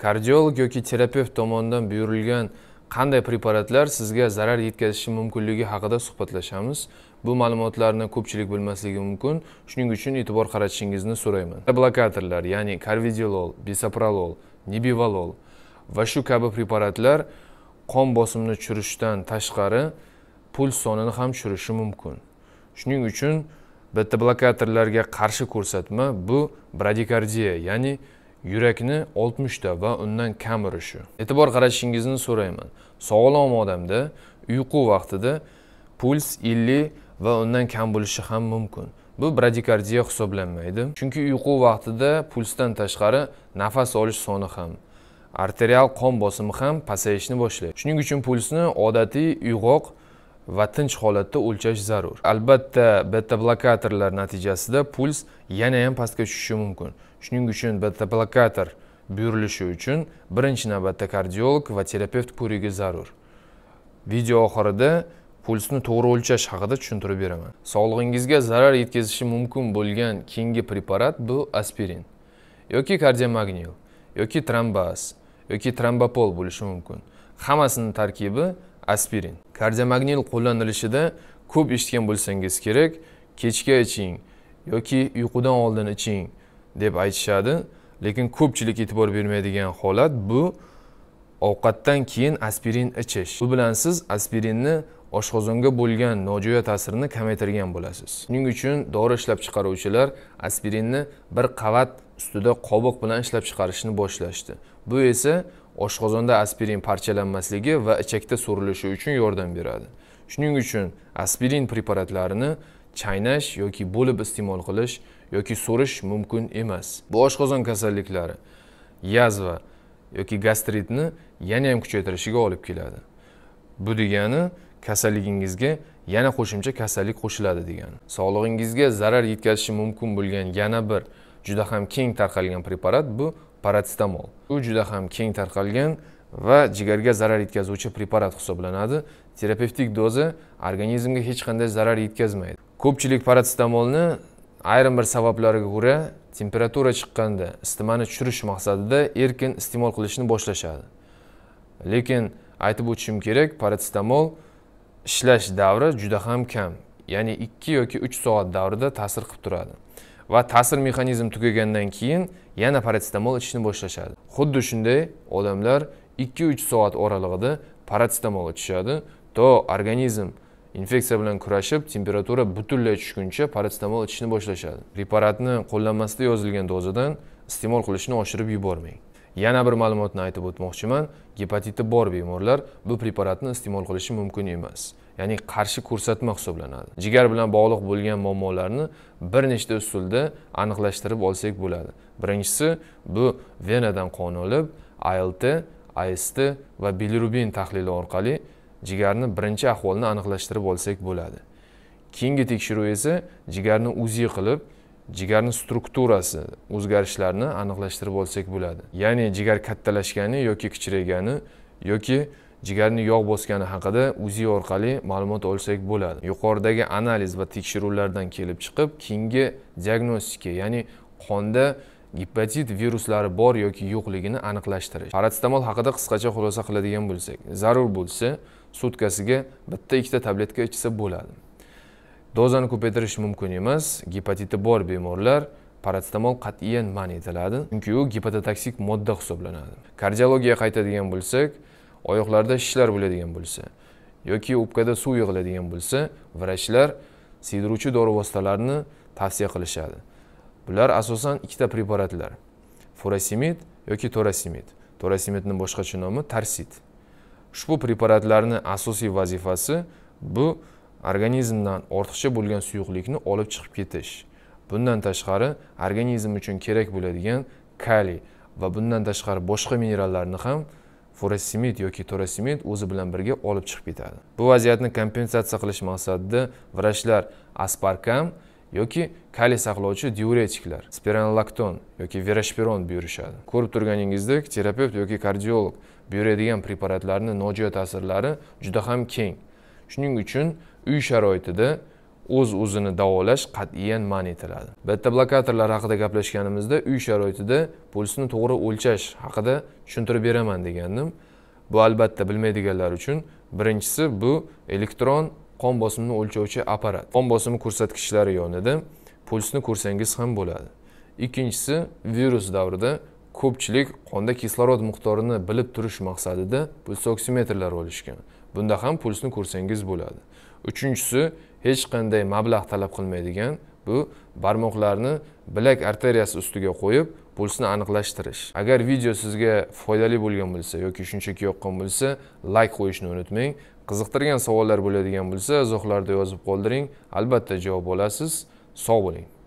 kardiolog yoki terapevt tomonidan buyurilgan qanday preparatlar sizga zarar yetkazishi mumkinligi haqida suhbatlashamiz bu ma'lumotlarni ko'pchilik bilmasligi mumkin shuning uchun e'tibor qaratishingizni so'rayman blokatorlar ya'ni karvedilol bisoprolol nibivalol va shu kabi preparatlar qon bosimini tushirishdan tashqari puls sonini ham tushirishi mumkin shuning uchun beta blokatorlarga qarshi ko'rsatma bu bradikardiya ya'ni yurakni 60 ta va undan kam urishi e'tibor qaratishingizni so'rayman sog'lom odamda uyqu vaqtida puls 50 va undan kam bo'lishi ham mumkin bu bradikardiya hisoblanmaydi chunki uyqu vaqtida pulsdan tashqari nafas olish soni ham arterial qon bosimi ham pasayishni boshlaydi shuning uchun pulsni odatiy uyg'oq va tinch holatda o'lchash zarur albatta beta blokatorlar natijasida puls yana ham pastga tushishi mumkin shuning uchun bitta blokator buyurilishi uchun birinchi navbatda kardiolog va terapevt ko'rigi zarur video oxirida pulsni to'g'ri o'lchash haqida tushuntirib beraman sog'lig'ingizga zarar yetkazishi mumkin bo'lgan keyingi preparat bu aspirin yoki kardiomagnil yoki trombaz yoki trombopol bo'lishi mumkin hammasini tarkibi aspirin kardiomagnil qo'llanilishida ko'p eshitgan bo'lsangiz kerak kechga iching yoki uyqudan oldin iching deb aytishadi lekin ko'pchilik e'tibor bermaydigan holat bu ovqatdan keyin aspirin ichish bu bilan siz aspirinni oshqozonga bo'lgan nojo'ya ta'sirini kamaytirgan bo'lasiz shuning uchun dori ishlab chiqaruvchilar aspirinni bir qavat ustida qobiq bilan ishlab chiqarishni boshlashdi bu esa oshqozonda aspirin parchalanmasligi va ichakda so'rilishi uchun yordam beradi shuning uchun aspirin preparatlarini chaynash yoki bo'lib iste'mol qilish yoki so'rish mumkin emas bu oshqozon kasalliklari yazva yoki gastritni yana ham kuchaytirishiga olib keladi bu degani kasalligingizga yana qo'shimcha kasallik qo'shiladi degani sog'lig'ingizga zarar yetkazishi mumkin bo'lgan yana bir juda ham keng tarqalgan preparat bu paratstamol u juda ham keng tarqalgan va jigarga zarar yetkazuvchi preparat hisoblanadi terapevtik doza organizmga hech qanday zarar yetkazmaydi ko'pchilik paratstamolni ayrim bir sabablarga ko'ra temperatura chiqqanda isitmani tushirish maqsadida erkin iste'mol qilishni boshlashadi lekin aytib o'tishim kerak paratstamol ishlash davri juda ham kam ya'ni ikki yoki uch soat davrida ta'sir qilib turadi va ta'sir mexanizmi tugagandan keyin yana paratstamol ichishni boshlashadi xuddi shunday odamlar ikki uch soat oralig'ida paratstamol ichishadi to organizm infeksiya bilan kurashib temperatura butunlay tushguncha paratsetamol ichishni boshlashadi preparatni qo'llanmasda yozilgan dozadan iste'mol qilishni oshirib yubormang yana bir ma'lumotni aytib o'tmoqchiman gepatiti bor bemorlar bu preparatni iste'mol qilishi mumkin emas ya'ni qarshi ko'rsatma hisoblanadi jigar bilan bog'liq bo'lgan muammolarni bir nechta usulda aniqlashtirib olsak bo'ladi birinchisi bu venadan qon olib alt ast va bilirubin tahlili orqali jigarni birinchi ahvolini aniqlashtirib olsak bo'ladi keyingi tekshiruv esa jigarni uzi qilib jigarni strukturasi o'zgarishlarini aniqlashtirib olsak bo'ladi ya'ni jigar kattalashgani yoki kichraygani yoki jigarni yog' bosgani haqida uzi orqali ma'lumot olsak bo'ladi yuqoridagi analiz va tekshiruvlardan kelib chiqib keyingi diagnostika ya'ni qonda gepatit viruslari bor yoki yo'qligini aniqlashtirish paratstamol haqida qisqacha xulosa qiladigan bo'lsak zarur bo'lsa sutkasiga bitta ikkita tabletka ichsa bo'ladi dozani ko'paytirish mumkin emas gepatiti bor bemorlar paratstamol qat'iyan man etiladi chunki u gepatotoksik modda hisoblanadi kardiologiyaga qaytadigan bo'lsak oyoqlarda shishlar bo'ladigan bo'lsa yoki o'pkada suv yig'iladigan bo'lsa vrachlar siydiruvchi dori vositalarini tavsiya qilishadi bular asosan ikkita preparatlar furasimid yoki torasimid torasimidni boshqacha nomi tarsid ushbu preparatlarni asosiy vazifasi bu organizmdan ortiqcha bo'lgan suyuqlikni olib chiqib ketish bundan tashqari organizm uchun kerak bo'ladigan kaliy va bundan tashqari boshqa minerallarni ham furasimid yoki torasimid o'zi bilan birga olib chiqib ketadi bu vaziyatni kompensatsiya qilish maqsadida vrachlar asparkam yoki kaliy saqlovchi diuretiklar spironolakton yoki verashpiron buyurishadi ko'rib turganingizdek terapevt yoki kardiolog buyuradigan preparatlarni nojo'ya ta'sirlari juda ham keng shuning uchun uy sharoitida o'z o'zini davolash qat'iyan man etiladi beta blokatorlar haqida gaplashganimizda uy sharoitida pulsni to'g'ri o'lchash haqida tushuntirib beraman degandim bu albatta bilmaydiganlar uchun birinchisi bu elektron qon bosimini o'lchovchi apparat qon bosimi ko'rsatkichlari yonida pulsni ko'rsangiz ham bo'ladi ikkinchisi virus davrida ko'pchilik qonda kislorod miqdorini bilib turish maqsadida puls oksimetrlar olishgan bunda ham pulsni ko'rsangiz bo'ladi uchinchisi hech qanday mablag' talab qilmaydigan bu barmoqlarni bilak arteriyasi ustiga qo'yib pulsni aniqlashtirish agar video sizga foydali bo'lgan bo'lsa yoki shunchaki yoqqan bo'lsa layk qo'yishni unutmang qiziqtirgan savollar bo'ladigan bo'lsa izohlarda yozib qoldiring albatta javob olasiz sog' bo'ling